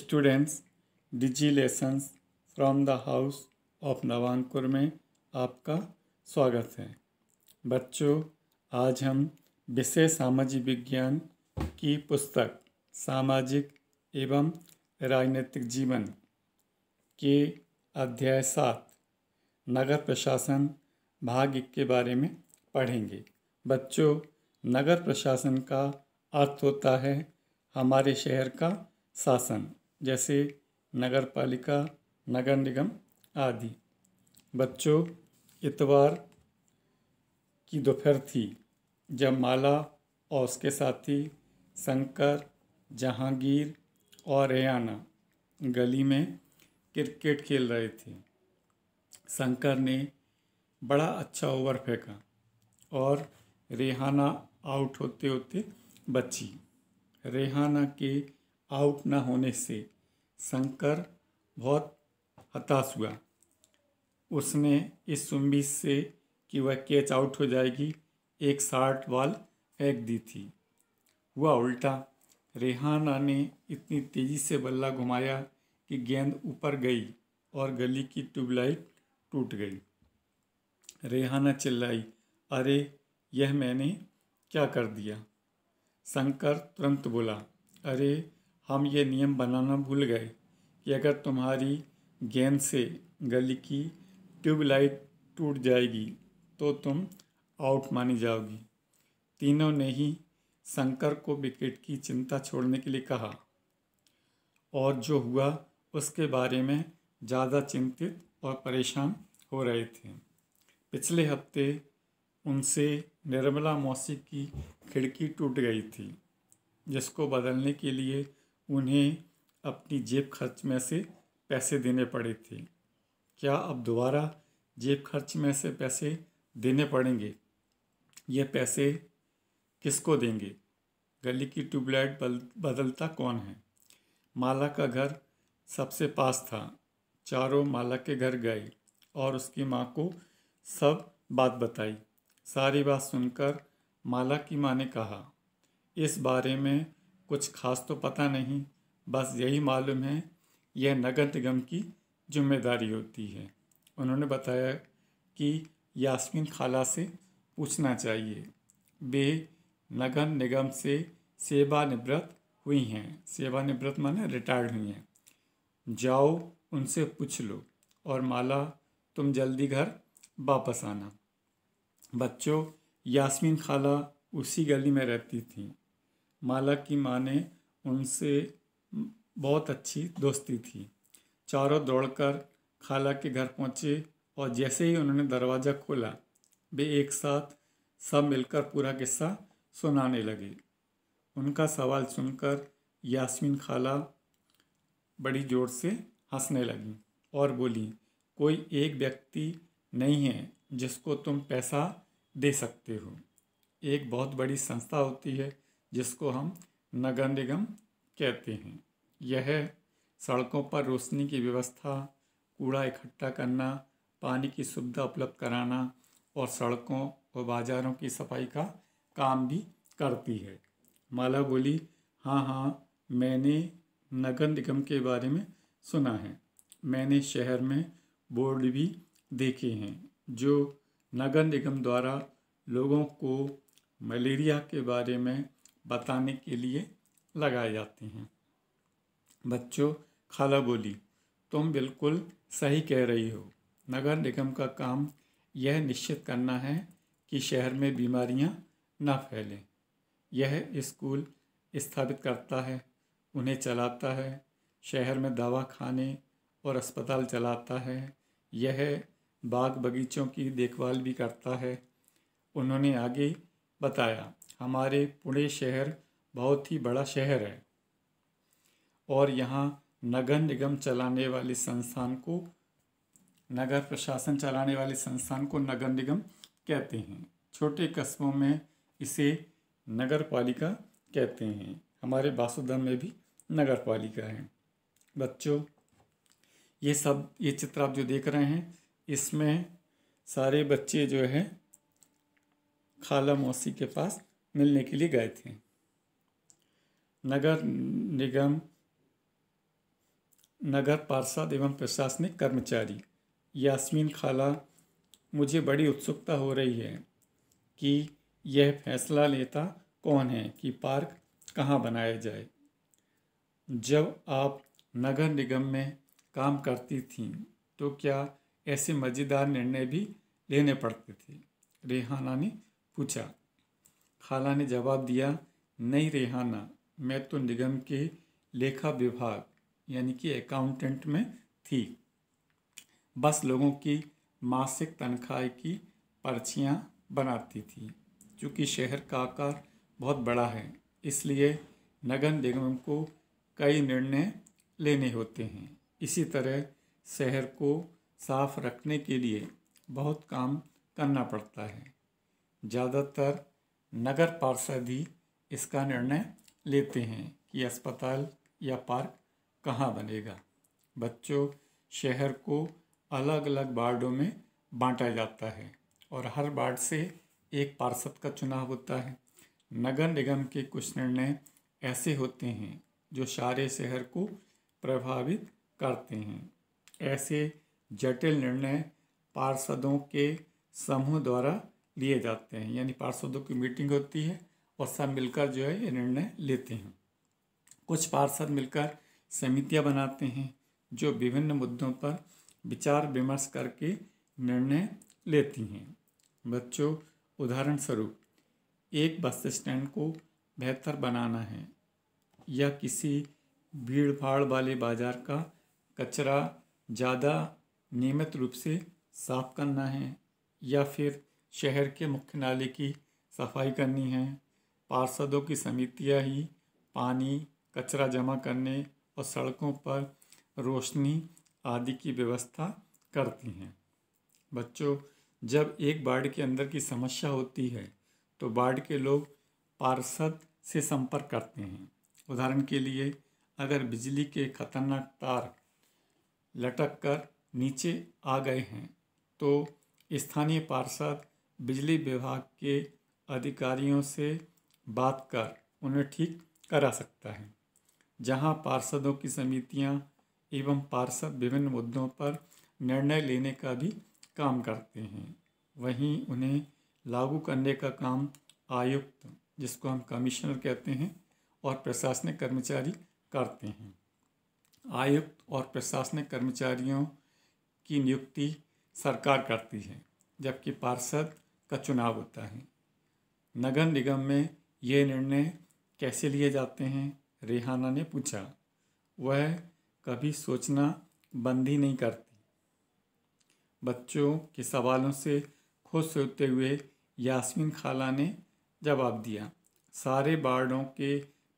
Students digi lessons from the house of Navankur में आपका स्वागत है बच्चों आज हम विषय सामाजिक विज्ञान की पुस्तक सामाजिक एवं राजनीतिक जीवन के अध्याय सात नगर प्रशासन भाग के बारे में पढ़ेंगे बच्चों नगर प्रशासन का अर्थ होता है हमारे शहर का शासन जैसे नगर पालिका नगर निगम आदि बच्चों इतवार की दोपहर थी जब माला और उसके साथी शंकर जहांगीर और रेयाना गली में क्रिकेट खेल रहे थे शंकर ने बड़ा अच्छा ओवर फेंका और रेहाना आउट होते होते बची रेहाना के आउट न होने से शंकर बहुत हताश हुआ उसने इस उम्मीद से कि वह कैच आउट हो जाएगी एक शार्ट बॉल फेंक दी थी हुआ उल्टा रेहाना ने इतनी तेज़ी से बल्ला घुमाया कि गेंद ऊपर गई और गली की ट्यूबलाइट टूट गई रेहाना चिल्लाई अरे यह मैंने क्या कर दिया शंकर तुरंत बोला अरे हम ये नियम बनाना भूल गए कि अगर तुम्हारी गेंद से गली की ट्यूबलाइट टूट जाएगी तो तुम आउट मानी जाओगी तीनों ने ही शंकर को विकेट की चिंता छोड़ने के लिए कहा और जो हुआ उसके बारे में ज़्यादा चिंतित और परेशान हो रहे थे पिछले हफ्ते उनसे निर्मला मौसी की खिड़की टूट गई थी जिसको बदलने के लिए उन्हें अपनी जेब खर्च में से पैसे देने पड़े थे क्या अब दोबारा जेब खर्च में से पैसे देने पड़ेंगे ये पैसे किसको देंगे गली की ट्यूबलाइट बदलता कौन है माला का घर सबसे पास था चारों माला के घर गए और उसकी माँ को सब बात बताई सारी बात सुनकर माला की माँ ने कहा इस बारे में कुछ खास तो पता नहीं बस यही मालूम है यह नगर निगम की जिम्मेदारी होती है उन्होंने बताया कि यास्मीन खाला से पूछना चाहिए वे नगर निगम से सेवानिवृत्त हुई हैं सेवानिवृत्त माने रिटायर्ड हुई हैं जाओ उनसे पूछ लो और माला तुम जल्दी घर वापस आना बच्चों यास्मीन खाला उसी गली में रहती थी माला की माँ ने उनसे बहुत अच्छी दोस्ती थी चारों दौड़कर खाला के घर पहुँचे और जैसे ही उन्होंने दरवाज़ा खोला वे एक साथ सब मिलकर पूरा किस्सा सुनाने लगे उनका सवाल सुनकर यास्मीन खाला बड़ी जोर से हंसने लगी और बोली कोई एक व्यक्ति नहीं है जिसको तुम पैसा दे सकते हो एक बहुत बड़ी संस्था होती है जिसको हम नगर निगम कहते हैं यह सड़कों पर रोशनी की व्यवस्था कूड़ा इकट्ठा करना पानी की सुविधा उपलब्ध कराना और सड़कों और बाज़ारों की सफाई का काम भी करती है माला बोली हाँ हाँ मैंने नगर निगम के बारे में सुना है मैंने शहर में बोर्ड भी देखे हैं जो नगर निगम द्वारा लोगों को मलेरिया के बारे में बताने के लिए लगाए जाते हैं बच्चों खाला बोली तुम बिल्कुल सही कह रही हो नगर निगम का काम यह निश्चित करना है कि शहर में बीमारियां ना फैलें यह स्कूल स्थापित करता है उन्हें चलाता है शहर में दवा खाने और अस्पताल चलाता है यह बाग बगीचों की देखभाल भी करता है उन्होंने आगे बताया हमारे पुणे शहर बहुत ही बड़ा शहर है और यहाँ नगर निगम चलाने वाले संस्थान को नगर प्रशासन चलाने वाले संस्थान को नगर निगम कहते हैं छोटे कस्बों में इसे नगर पालिका कहते हैं हमारे वासुदम में भी नगर पालिका है बच्चों ये सब ये चित्र आप जो देख रहे हैं इसमें सारे बच्चे जो है खाला मौसी के पास मिलने के लिए गए थे नगर निगम नगर पार्षद एवं प्रशासनिक कर्मचारी यास्मीन खाला मुझे बड़ी उत्सुकता हो रही है कि यह फैसला लेता कौन है कि पार्क कहाँ बनाया जाए जब आप नगर निगम में काम करती थीं तो क्या ऐसे मज़ेदार निर्णय भी लेने पड़ते थे रेहाना ने पूछा खाला ने जवाब दिया नहीं रेहाना मैं तो निगम के लेखा विभाग यानी कि अकाउंटेंट में थी बस लोगों की मासिक तनख्वाह की पर्चियाँ बनाती थी क्योंकि शहर का आकार बहुत बड़ा है इसलिए नगर निगम को कई निर्णय लेने होते हैं इसी तरह शहर को साफ रखने के लिए बहुत काम करना पड़ता है ज़्यादातर नगर पार्षद ही इसका निर्णय लेते हैं कि अस्पताल या पार्क कहाँ बनेगा बच्चों शहर को अलग अलग वार्डों में बांटा जाता है और हर वार्ड से एक पार्षद का चुनाव होता है नगर निगम के कुछ निर्णय ऐसे होते हैं जो सारे शहर को प्रभावित करते हैं ऐसे जटिल निर्णय पार्षदों के समूह द्वारा लिए जाते हैं यानी पार्षदों की मीटिंग होती है और सब मिलकर जो है ये निर्णय लेते हैं कुछ पार्षद मिलकर समितियाँ बनाते हैं जो विभिन्न मुद्दों पर विचार विमर्श करके निर्णय लेती हैं बच्चों उदाहरण स्वरूप एक बस स्टैंड को बेहतर बनाना है या किसी भीड़ भाड़ वाले बाज़ार का कचरा ज़्यादा नियमित रूप से साफ करना है या फिर शहर के मुख्य नाले की सफाई करनी है पार्षदों की समितियां ही पानी कचरा जमा करने और सड़कों पर रोशनी आदि की व्यवस्था करती हैं बच्चों जब एक बाढ़ के अंदर की समस्या होती है तो बाढ़ के लोग पार्षद से संपर्क करते हैं उदाहरण के लिए अगर बिजली के खतरनाक तार लटक कर नीचे आ गए हैं तो स्थानीय पार्षद बिजली विभाग के अधिकारियों से बात कर उन्हें ठीक करा सकता है जहां पार्षदों की समितियां एवं पार्षद विभिन्न मुद्दों पर निर्णय लेने का भी काम करते हैं वहीं उन्हें लागू करने का काम आयुक्त जिसको हम कमिश्नर कहते हैं और प्रशासनिक कर्मचारी करते हैं आयुक्त और प्रशासनिक कर्मचारियों की नियुक्ति सरकार करती है जबकि पार्षद का चुनाव होता है नगर निगम में ये निर्णय कैसे लिए जाते हैं रेहाना ने पूछा वह कभी सोचना बंद ही नहीं करती बच्चों के सवालों से खुश होते हुए यास्मीन खाला ने जवाब दिया सारे वार्डों के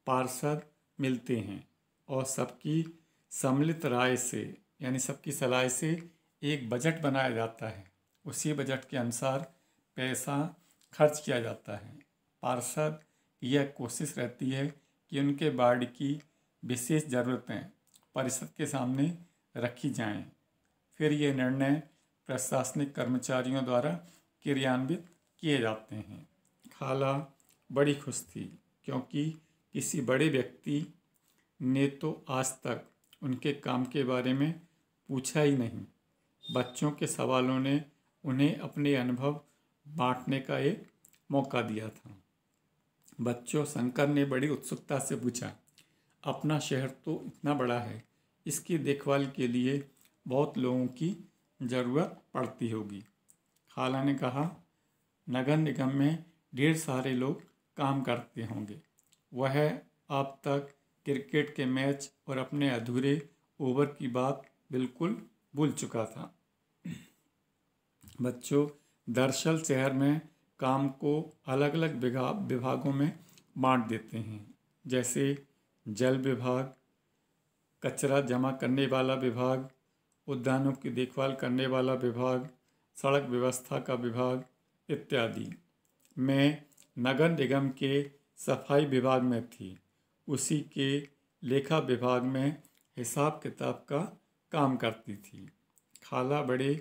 पार्षद मिलते हैं और सबकी सम्मिलित राय से यानी सबकी सलाह से एक बजट बनाया जाता है उसी बजट के अनुसार पैसा खर्च किया जाता है पार्षद यह कोशिश रहती है कि उनके वार्ड की विशेष ज़रूरतें परिषद के सामने रखी जाएं। फिर ये निर्णय प्रशासनिक कर्मचारियों द्वारा क्रियान्वित किए जाते हैं खाला बड़ी खुश थी क्योंकि किसी बड़े व्यक्ति ने तो आज तक उनके काम के बारे में पूछा ही नहीं बच्चों के सवालों ने उन्हें अपने अनुभव बांटने का एक मौका दिया था बच्चों शंकर ने बड़ी उत्सुकता से पूछा अपना शहर तो इतना बड़ा है इसकी देखभाल के लिए बहुत लोगों की ज़रूरत पड़ती होगी खाला ने कहा नगर निगम में ढेर सारे लोग काम करते होंगे वह अब तक क्रिकेट के मैच और अपने अधूरे ओवर की बात बिल्कुल भूल चुका था बच्चों दरअसल शहर में काम को अलग अलग विभागों में बांट देते हैं जैसे जल विभाग कचरा जमा करने वाला विभाग उद्यानों की देखभाल करने वाला विभाग सड़क व्यवस्था का विभाग इत्यादि मैं नगर निगम के सफाई विभाग में थी उसी के लेखा विभाग में हिसाब किताब का काम करती थी खाला बड़े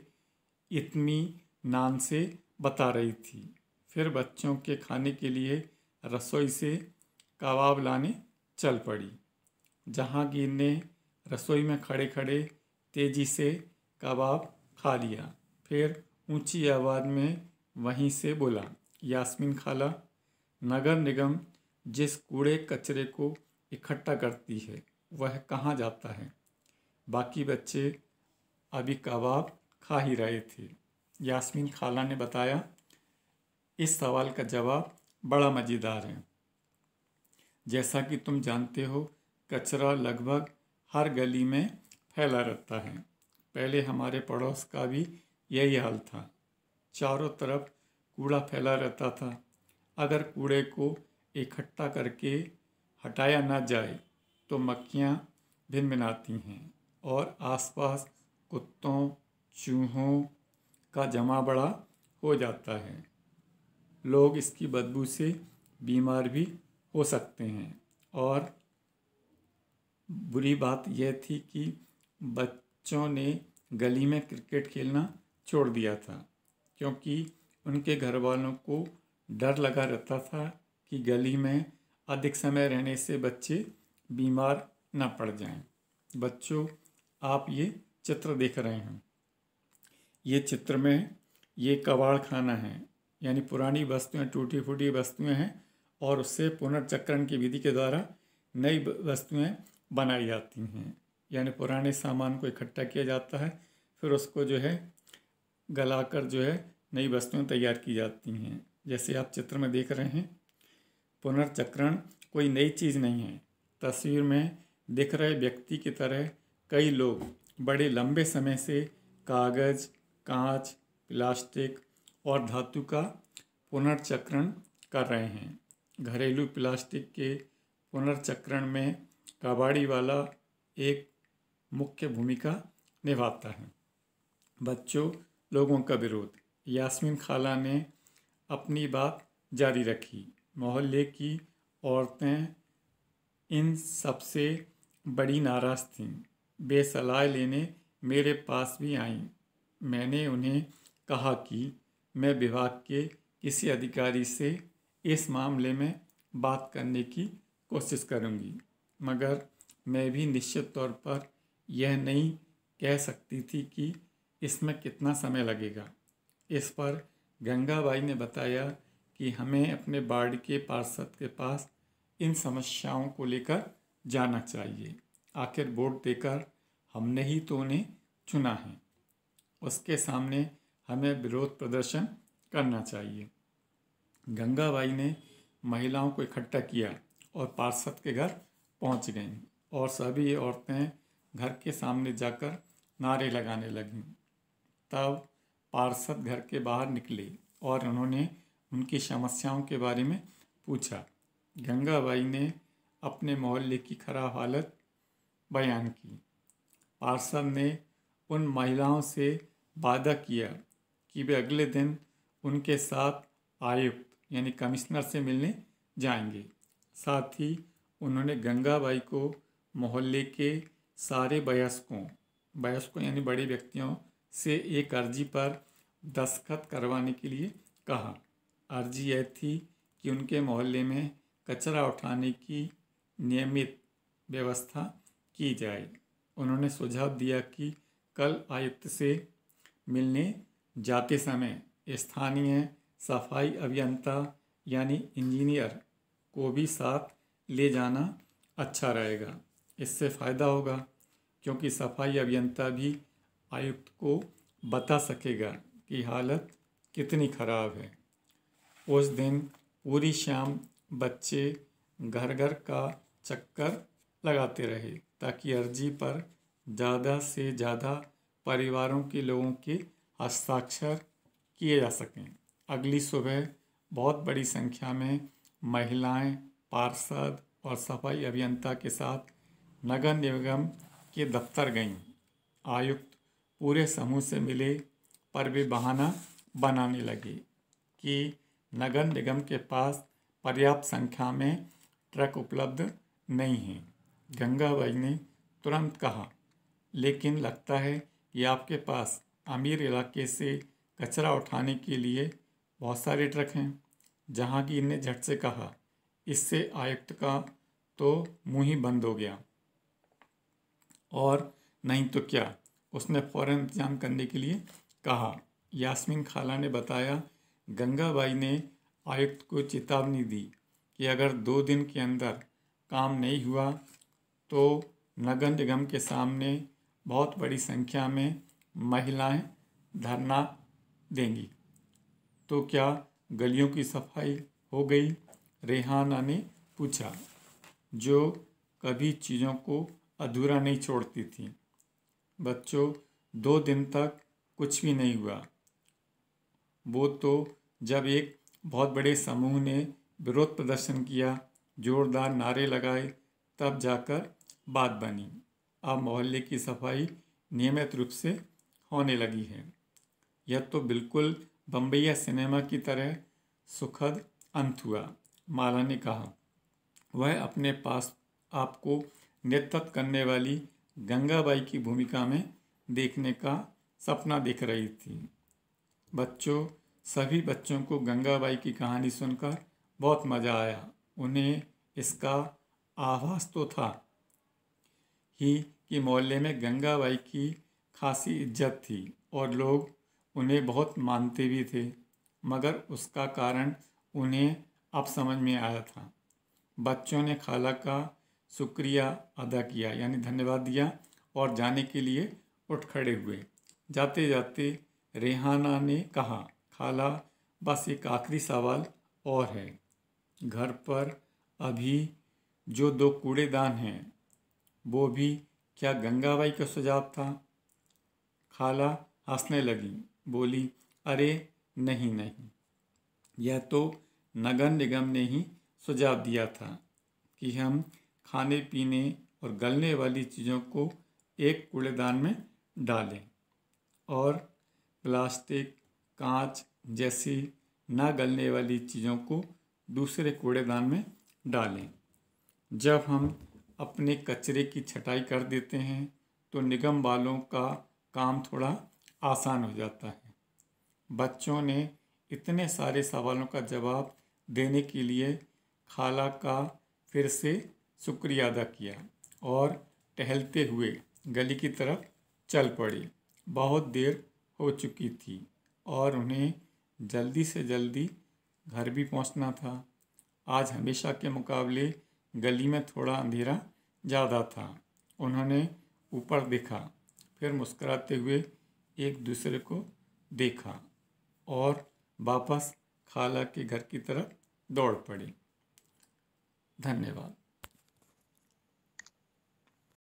इतनी नान से बता रही थी फिर बच्चों के खाने के लिए रसोई से कबाब लाने चल पड़ी जहांगीर ने रसोई में खड़े खड़े तेज़ी से कबाब खा लिया फिर ऊंची आवाज़ में वहीं से बोला यास्मीन खाला नगर निगम जिस कूड़े कचरे को इकट्ठा करती है वह कहाँ जाता है बाकी बच्चे अभी कबाब खा ही रहे थे यास्मीन खाला ने बताया इस सवाल का जवाब बड़ा मज़ेदार है जैसा कि तुम जानते हो कचरा लगभग हर गली में फैला रहता है पहले हमारे पड़ोस का भी यही हाल था चारों तरफ कूड़ा फैला रहता था अगर कूड़े को इकट्ठा करके हटाया ना जाए तो मक्खियाँ भिनाती हैं और आसपास कुत्तों चूहों का जमा बड़ा हो जाता है लोग इसकी बदबू से बीमार भी हो सकते हैं और बुरी बात यह थी कि बच्चों ने गली में क्रिकेट खेलना छोड़ दिया था क्योंकि उनके घर वालों को डर लगा रहता था कि गली में अधिक समय रहने से बच्चे बीमार ना पड़ जाएं। बच्चों आप ये चित्र देख रहे हैं ये चित्र में ये कबाड़ खाना है यानी पुरानी वस्तुएं टूटी फूटी वस्तुएं हैं और उससे पुनर्चक्रण की विधि के द्वारा नई वस्तुएं बनाई जाती हैं यानी पुराने सामान को इकट्ठा किया जाता है फिर उसको जो है गलाकर जो है नई वस्तुएं तैयार की जाती हैं जैसे आप चित्र में देख रहे हैं पुनर्चक्रण कोई नई चीज़ नहीं है तस्वीर में दिख रहे व्यक्ति की तरह कई लोग बड़े लंबे समय से कागज़ कांच प्लास्टिक और धातु का पुनर्चक्रण कर रहे हैं घरेलू प्लास्टिक के पुनर्चक्रण में कबाड़ी वाला एक मुख्य भूमिका निभाता है बच्चों लोगों का विरोध यास्मीन खाला ने अपनी बात जारी रखी मोहल्ले की औरतें इन सबसे बड़ी नाराज़ थीं बेसलाह लेने मेरे पास भी आईं मैंने उन्हें कहा कि मैं विभाग के किसी अधिकारी से इस मामले में बात करने की कोशिश करूंगी मगर मैं भी निश्चित तौर पर यह नहीं कह सकती थी कि इसमें कितना समय लगेगा इस पर गंगाबाई ने बताया कि हमें अपने वार्ड के पार्षद के पास इन समस्याओं को लेकर जाना चाहिए आखिर वोट देकर हमने ही तो उन्हें चुना है उसके सामने हमें विरोध प्रदर्शन करना चाहिए गंगाबाई ने महिलाओं को इकट्ठा किया और पार्षद के घर पहुंच गईं और सभी औरतें घर के सामने जाकर नारे लगाने लगीं तब पार्षद घर के बाहर निकले और उन्होंने उनकी समस्याओं के बारे में पूछा गंगाबाई ने अपने मोहल्ले की खराब हालत बयान की पार्षद ने उन महिलाओं से वादा किया कि वे अगले दिन उनके साथ आयुक्त यानी कमिश्नर से मिलने जाएंगे साथ ही उन्होंने गंगाबाई को मोहल्ले के सारे वयस्कों वयस्कों यानी बड़े व्यक्तियों से एक अर्जी पर दस्तखत करवाने के लिए कहा अर्जी यह थी कि उनके मोहल्ले में कचरा उठाने की नियमित व्यवस्था की जाए उन्होंने सुझाव दिया कि कल आयुक्त से मिलने जाते समय स्थानीय सफाई अभियंता यानी इंजीनियर को भी साथ ले जाना अच्छा रहेगा इससे फ़ायदा होगा क्योंकि सफाई अभियंता भी आयुक्त को बता सकेगा कि हालत कितनी ख़राब है उस दिन पूरी शाम बच्चे घर घर का चक्कर लगाते रहे ताकि अर्जी पर ज़्यादा से ज़्यादा परिवारों के लोगों के हस्ताक्षर किए जा सकें अगली सुबह बहुत बड़ी संख्या में महिलाएं पार्षद और सफाई अभियंता के साथ नगर निगम के दफ्तर गईं आयुक्त पूरे समूह से मिले पर वे बहाना बनाने लगे कि नगर निगम के पास पर्याप्त संख्या में ट्रक उपलब्ध नहीं हैं गंगाबाई ने तुरंत कहा लेकिन लगता है कि आपके पास आमिर इलाके से कचरा उठाने के लिए बहुत सारे ट्रक हैं जहांगीर ने झट से कहा इससे आयुक्त का तो मुंह ही बंद हो गया और नहीं तो क्या उसने फ़ौर इंतजाम करने के लिए कहा यास्मीन खाला ने बताया गंगाबाई ने आयुक्त को चेतावनी दी कि अगर दो दिन के अंदर काम नहीं हुआ तो नगर निगम के सामने बहुत बड़ी संख्या में महिलाएं धरना देंगी तो क्या गलियों की सफाई हो गई रेहाना ने पूछा जो कभी चीज़ों को अधूरा नहीं छोड़ती थी बच्चों दो दिन तक कुछ भी नहीं हुआ वो तो जब एक बहुत बड़े समूह ने विरोध प्रदर्शन किया जोरदार नारे लगाए तब जाकर बात बनी अब मोहल्ले की सफाई नियमित रूप से होने लगी है यह तो बिल्कुल बम्बैया सिनेमा की तरह सुखद अंत हुआ माला ने कहा वह अपने पास आपको नेतृत्व करने वाली गंगाबाई की भूमिका में देखने का सपना देख रही थी बच्चों सभी बच्चों को गंगाबाई की कहानी सुनकर बहुत मज़ा आया उन्हें इसका आभास तो था ही कि मोहल्ले में गंगा बाई की खासी इज्जत थी और लोग उन्हें बहुत मानते भी थे मगर उसका कारण उन्हें अब समझ में आया था बच्चों ने खाला का शुक्रिया अदा किया यानी धन्यवाद दिया और जाने के लिए उठ खड़े हुए जाते जाते रेहाना ने कहा खाला बस एक आखिरी सवाल और है घर पर अभी जो दो कूड़ेदान हैं वो भी क्या गंगाबाई का सुझाव था खाला हंसने लगी बोली अरे नहीं नहीं यह तो नगर निगम ने ही सुझाव दिया था कि हम खाने पीने और गलने वाली चीज़ों को एक कूड़ेदान में डालें और प्लास्टिक कांच जैसी ना गलने वाली चीज़ों को दूसरे कूड़ेदान में डालें जब हम अपने कचरे की छटाई कर देते हैं तो निगम वालों का काम थोड़ा आसान हो जाता है बच्चों ने इतने सारे सवालों का जवाब देने के लिए खाला का फिर से शुक्रिया अदा किया और टहलते हुए गली की तरफ चल पड़े बहुत देर हो चुकी थी और उन्हें जल्दी से जल्दी घर भी पहुंचना था आज हमेशा के मुकाबले गली में थोड़ा अंधेरा ज़्यादा था उन्होंने ऊपर देखा फिर मुस्कराते हुए एक दूसरे को देखा और वापस खाला के घर की तरफ दौड़ पड़ी धन्यवाद